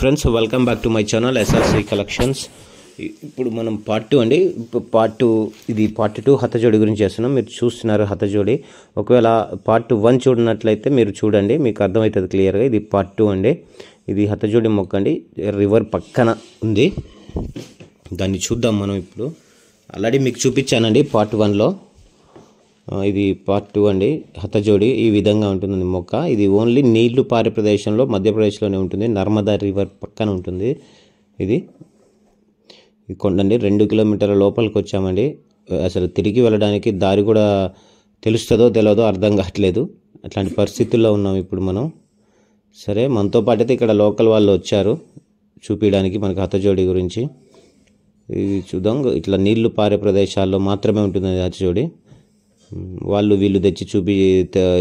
friends welcome back to my channel SRC collections ఇప్పుడు మనం part two అండి part two ఇది పార్ట్ టూ హతజోడి గురించి చేస్తున్నాం మీరు చూస్తున్నారు హతజోడి ఒకవేళ పార్ట్ వన్ చూడనట్లయితే మీరు చూడండి మీకు అర్థమవుతుంది క్లియర్గా ఇది పార్ట్ టూ అండి ఇది హతజోడి మొక్క అండి రివర్ పక్కన ఉంది దాన్ని చూద్దాం మనం ఇప్పుడు ఆల్రెడీ మీకు చూపించానండి పార్ట్ వన్లో ఇది పార్ట్ టూ అండి హతజోడి ఈ విధంగా ఉంటుంది మొక్క ఇది ఓన్లీ నీళ్లు పారే ప్రదేశంలో మధ్యప్రదేశ్లోనే ఉంటుంది నర్మదా రివర్ పక్కన ఉంటుంది ఇది కొండండి రెండు కిలోమీటర్ల లోపలికి వచ్చామండి అసలు తిరిగి వెళ్ళడానికి దారి కూడా తెలుస్తుందో తెలియదో అర్థం కావట్లేదు అట్లాంటి పరిస్థితుల్లో ఉన్నాం ఇప్పుడు మనం సరే మనతో పాటు అయితే ఇక్కడ లోకల్ వాళ్ళు వచ్చారు చూపించడానికి మనకి హతజోడి గురించి ఇది చూద్దాం ఇట్లా నీళ్లు పారే ప్రదేశాల్లో మాత్రమే ఉంటుంది హతజోడి వాళ్ళు వీళ్ళు తెచ్చి చూపి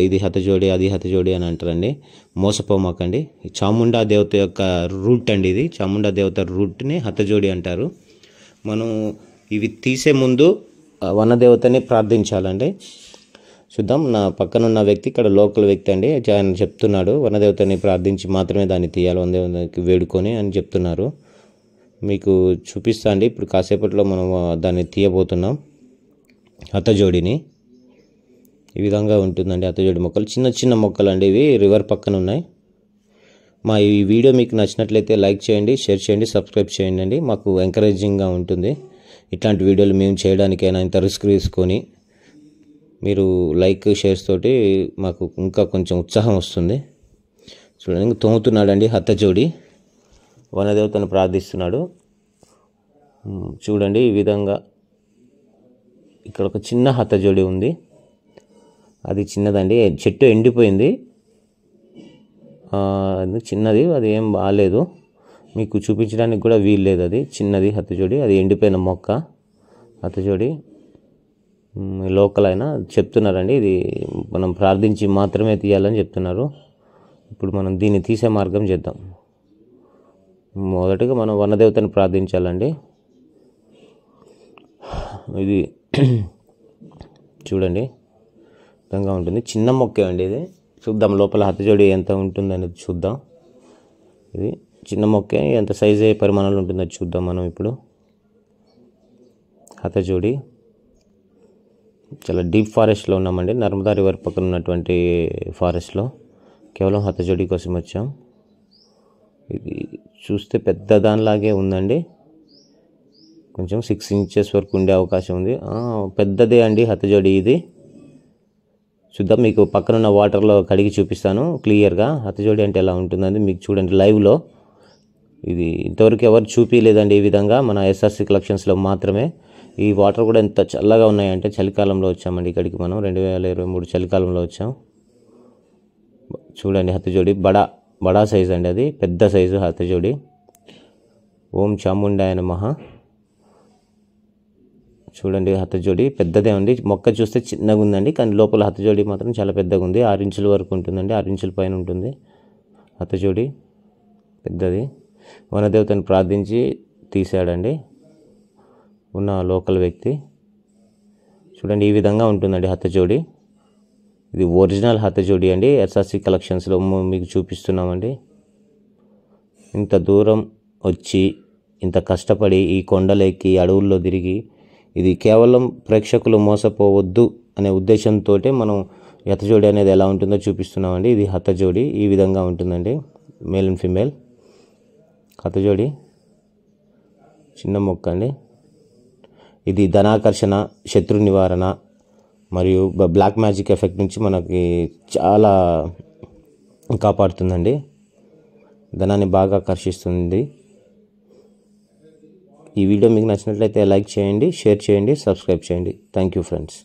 ఇది హతజోడి అది హతజోడి అని అంటారండి మోసపోమాకండి చాముండా దేవత యొక్క రూట్ అండి ఇది చాముండా దేవత రూట్ని హతజోడి అంటారు మనం ఇవి తీసే ముందు వనదేవతని ప్రార్థించాలండి చూద్దాం నా పక్కన ఉన్న వ్యక్తి ఇక్కడ లోకల్ వ్యక్తి అండి ఆయన చెప్తున్నాడు వనదేవతని ప్రార్థించి మాత్రమే దాన్ని తీయాలి వనదేవతకి వేడుకొని అని చెప్తున్నారు మీకు చూపిస్తా అండి ఇప్పుడు కాసేపట్లో మనం దాన్ని తీయబోతున్నాం హతజోడిని ఈ విధంగా ఉంటుందండి అత్తజోడి మొక్కలు చిన్న చిన్న మొక్కలు అండి ఇవి రివర్ పక్కన ఉన్నాయి మా ఈ వీడియో మీకు నచ్చినట్లయితే లైక్ చేయండి షేర్ చేయండి సబ్స్క్రైబ్ చేయండి అండి మాకు ఎంకరేజింగ్గా ఉంటుంది ఇట్లాంటి వీడియోలు మేము చేయడానికైనా ఇంత రిస్క్ తీసుకొని మీరు లైక్ షేర్స్ తోటి మాకు ఇంకా కొంచెం ఉత్సాహం వస్తుంది చూడండి తోముతున్నాడండి హత్తజోడి వనదేవతను ప్రార్థిస్తున్నాడు చూడండి ఈ విధంగా ఇక్కడ ఒక చిన్న హతజోడి ఉంది అది చిన్నదండి చెట్టు ఎండిపోయింది చిన్నది అది ఏం బాగాలేదు మీకు చూపించడానికి కూడా వీలు లేదు అది చిన్నది హత్తుచూడి అది ఎండిపోయిన మొక్క హత్తుచూడి లోకల్ అయినా చెప్తున్నారండి ఇది మనం ప్రార్థించి మాత్రమే తీయాలని చెప్తున్నారు ఇప్పుడు మనం దీన్ని తీసే మార్గం చేద్దాం మొదటగా మనం వనదేవతని ప్రార్థించాలండి ఇది చూడండి అద్భుతంగా ఉంటుంది చిన్న మొక్కే అండి ఇది చూద్దాం లోపల హతజోడి ఎంత అనేది చూద్దాం ఇది చిన్న మొక్కే ఎంత సైజు పరిమాణాలు ఉంటుందో చూద్దాం మనం ఇప్పుడు హతజోడి చాలా డీప్ ఫారెస్ట్లో ఉన్నామండి నర్మదా రివర్ పక్కన ఉన్నటువంటి ఫారెస్ట్లో కేవలం హతజోడి కోసం వచ్చాం ఇది చూస్తే పెద్ద దానిలాగే ఉందండి కొంచెం సిక్స్ ఇంచెస్ వరకు ఉండే అవకాశం ఉంది పెద్దదే అండి హతజోడి ఇది చూద్దాం మీకు పక్కన ఉన్న వాటర్లో కడిగి చూపిస్తాను క్లియర్గా అత్తజోడి అంటే ఎలా ఉంటుందని మీకు చూడండి లైవ్లో ఇది ఇంతవరకు ఎవరు చూపించలేదండి ఈ విధంగా మన ఎస్ఆర్సీ కలెక్షన్స్లో మాత్రమే ఈ వాటర్ కూడా ఎంత చల్లగా ఉన్నాయంటే చలికాలంలో వచ్చామండి ఇక్కడికి మనం రెండు వేల ఇరవై మూడు చలికాలంలో వచ్చాం చూడండి హతజోడి బడా బడా సైజ్ అండి అది పెద్ద సైజు హతజోడి ఓం చాముండాయన మహా చూడండి హతజోడి పెద్దదే ఉంది మొక్క చూస్తే చిన్నగా ఉందండి కానీ లోపల హతజోడి మాత్రం చాలా పెద్దగా ఉంది ఆరు ఇంచుల వరకు ఉంటుందండి ఆరు ఇంచుల పైన ఉంటుంది హతజోడి పెద్దది వనదేవతను ప్రార్థించి తీశాడండి ఉన్న లోకల్ వ్యక్తి చూడండి ఈ విధంగా ఉంటుందండి హతజోడి ఇది ఒరిజినల్ హతజోడి అండి ఎస్ఆర్సి కలెక్షన్స్లో మీకు చూపిస్తున్నామండి ఇంత దూరం వచ్చి ఇంత కష్టపడి ఈ కొండలెక్కి అడవుల్లో తిరిగి ఇది కేవలం ప్రేక్షకులు మోసపోవద్దు అనే ఉద్దేశంతో మనం హతజోడి అనేది ఎలా ఉంటుందో చూపిస్తున్నామండి ఇది హతజోడి ఈ విధంగా ఉంటుందండి మేల్ అండ్ ఫీమేల్ హతజోడి చిన్న మొక్క అండి ఇది ధనాకర్షణ శత్రు నివారణ మరియు బ్లాక్ మ్యాజిక్ ఎఫెక్ట్ నుంచి మనకి చాలా కాపాడుతుందండి ధనాన్ని బాగా ఆకర్షిస్తుంది ఈ వీడియో మీకు నచ్చినట్లయితే లైక్ చేయండి షేర్ చేయండి సబ్స్క్రైబ్ చేయండి థ్యాంక్ యూ ఫ్రెండ్స్